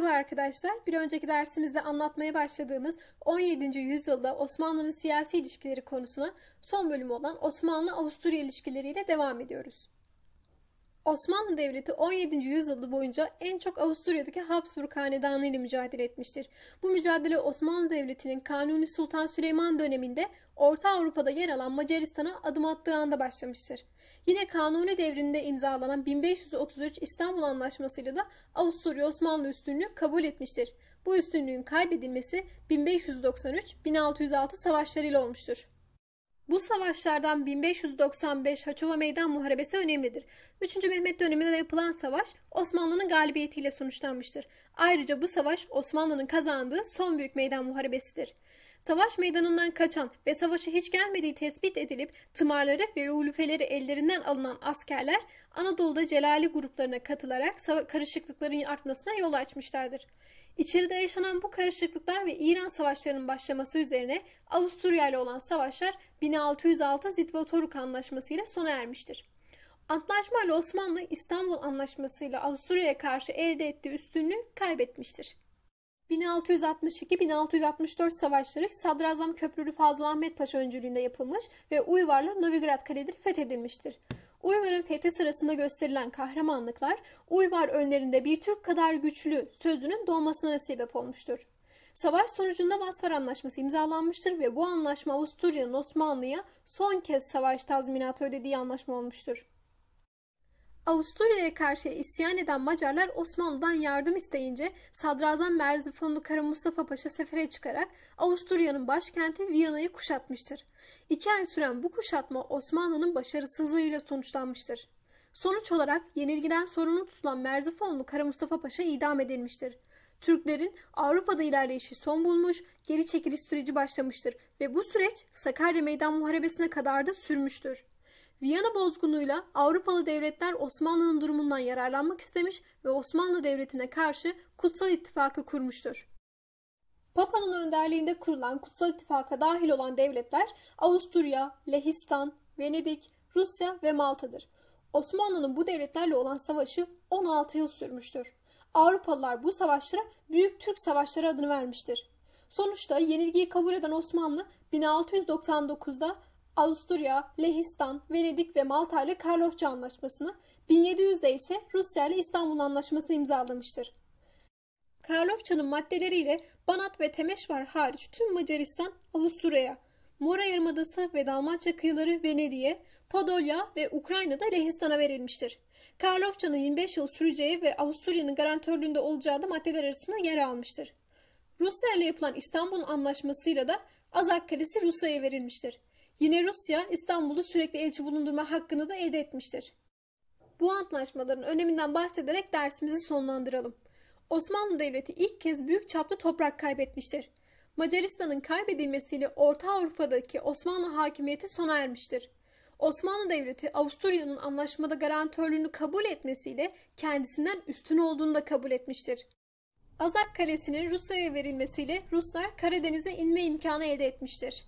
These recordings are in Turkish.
Merhaba arkadaşlar. Bir önceki dersimizde anlatmaya başladığımız 17. yüzyılda Osmanlı'nın siyasi ilişkileri konusuna son bölümü olan Osmanlı-Avusturya ilişkileriyle devam ediyoruz. Osmanlı Devleti 17. yüzyılda boyunca en çok Avusturya'daki Habsburg Hanedanı ile mücadele etmiştir. Bu mücadele Osmanlı Devleti'nin Kanuni Sultan Süleyman döneminde Orta Avrupa'da yer alan Macaristan'a adım attığı anda başlamıştır. Yine Kanuni devrinde imzalanan 1533 İstanbul Anlaşmasıyla da Avusturya Osmanlı üstünlüğü kabul etmiştir. Bu üstünlüğün kaybedilmesi 1593-1606 savaşlarıyla olmuştur. Bu savaşlardan 1595 Haçova Meydan Muharebesi önemlidir. 3. Mehmet döneminde de yapılan savaş Osmanlı'nın galibiyetiyle sonuçlanmıştır. Ayrıca bu savaş Osmanlı'nın kazandığı son büyük meydan muharebesidir. Savaş meydanından kaçan ve savaşa hiç gelmediği tespit edilip tımarları ve rulufeleri ellerinden alınan askerler Anadolu'da Celali gruplarına katılarak karışıklıkların artmasına yol açmışlardır. İçeride yaşanan bu karışıklıklar ve İran savaşlarının başlaması üzerine Avusturya ile olan savaşlar 1606 Zitva-Toruk Anlaşması ile sona ermiştir. Antlaşma ile Osmanlı İstanbul Anlaşması ile Avusturya'ya karşı elde ettiği üstünlüğü kaybetmiştir. 1662-1664 savaşları Sadrazam Köprülü Fazıl Ahmet Paşa öncülüğünde yapılmış ve Uyvarlı Novigrad kaleleri fethedilmiştir. Uyvar'ın fethi sırasında gösterilen kahramanlıklar Uyvar önlerinde bir Türk kadar güçlü sözünün doğmasına da sebep olmuştur. Savaş sonucunda Vasfar Anlaşması imzalanmıştır ve bu anlaşma Avusturya'nın Osmanlı'ya son kez savaş tazminatı ödediği anlaşma olmuştur. Avusturya'ya karşı isyan eden Macarlar Osmanlı'dan yardım isteyince Sadrazam Merzifonlu Kara Mustafa Paşa sefere çıkarak Avusturya'nın başkenti Viyana'yı kuşatmıştır. İki ay süren bu kuşatma Osmanlı'nın başarısızlığıyla sonuçlanmıştır. Sonuç olarak yenilgiden sorumlu tutulan Merzifonlu Kara Mustafa Paşa idam edilmiştir. Türklerin Avrupa'da ilerleyişi son bulmuş, geri çekiliş süreci başlamıştır ve bu süreç Sakarya Meydan Muharebesi'ne kadar da sürmüştür. Viyana bozgunuyla Avrupalı devletler Osmanlı'nın durumundan yararlanmak istemiş ve Osmanlı Devleti'ne karşı Kutsal İttifakı kurmuştur. Papa'nın önderliğinde kurulan Kutsal İttifaka dahil olan devletler Avusturya, Lehistan, Venedik, Rusya ve Malta'dır. Osmanlı'nın bu devletlerle olan savaşı 16 yıl sürmüştür. Avrupalılar bu savaşlara Büyük Türk Savaşları adını vermiştir. Sonuçta yenilgiyi kabul eden Osmanlı 1699'da Avusturya, Lehistan, Venedik ve Malta ile Karlofça Anlaşması'nı, 1700'de ise Rusya ile İstanbul Anlaşması'nı imzalamıştır. Karlofça'nın maddeleriyle Banat ve Temeşvar hariç tüm Macaristan, Avusturya'ya, Mora Yarımadası ve Dalmatça kıyıları Venedik'e, Podolya ve Ukrayna'da Lehistan'a verilmiştir. Karlofça'nın 25 yıl süreceği ve Avusturya'nın garantörlüğünde olacağı da maddeler arasında yer almıştır. Rusya ile yapılan İstanbul Anlaşması'yla da Azak Kalesi Rusya'ya verilmiştir. Yine Rusya İstanbul'da sürekli elçi bulundurma hakkını da elde etmiştir. Bu antlaşmaların öneminden bahsederek dersimizi sonlandıralım. Osmanlı Devleti ilk kez büyük çapta toprak kaybetmiştir. Macaristan'ın kaybedilmesiyle Orta Avrupa'daki Osmanlı hakimiyeti sona ermiştir. Osmanlı Devleti Avusturya'nın anlaşmada garantörlüğünü kabul etmesiyle kendisinden üstün olduğunu da kabul etmiştir. Azak Kalesi'nin Rusya'ya verilmesiyle Ruslar Karadeniz'e inme imkanı elde etmiştir.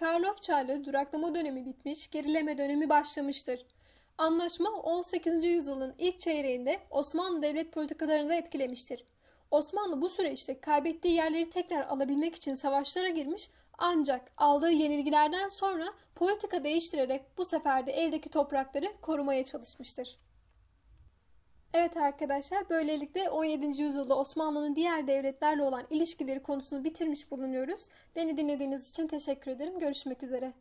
Karlofçay'la duraklama dönemi bitmiş, gerileme dönemi başlamıştır. Anlaşma 18. yüzyılın ilk çeyreğinde Osmanlı devlet politikalarını da etkilemiştir. Osmanlı bu süreçte kaybettiği yerleri tekrar alabilmek için savaşlara girmiş ancak aldığı yenilgilerden sonra politika değiştirerek bu sefer de eldeki toprakları korumaya çalışmıştır. Evet arkadaşlar böylelikle 17. yüzyılda Osmanlı'nın diğer devletlerle olan ilişkileri konusunu bitirmiş bulunuyoruz. Beni dinlediğiniz için teşekkür ederim. Görüşmek üzere.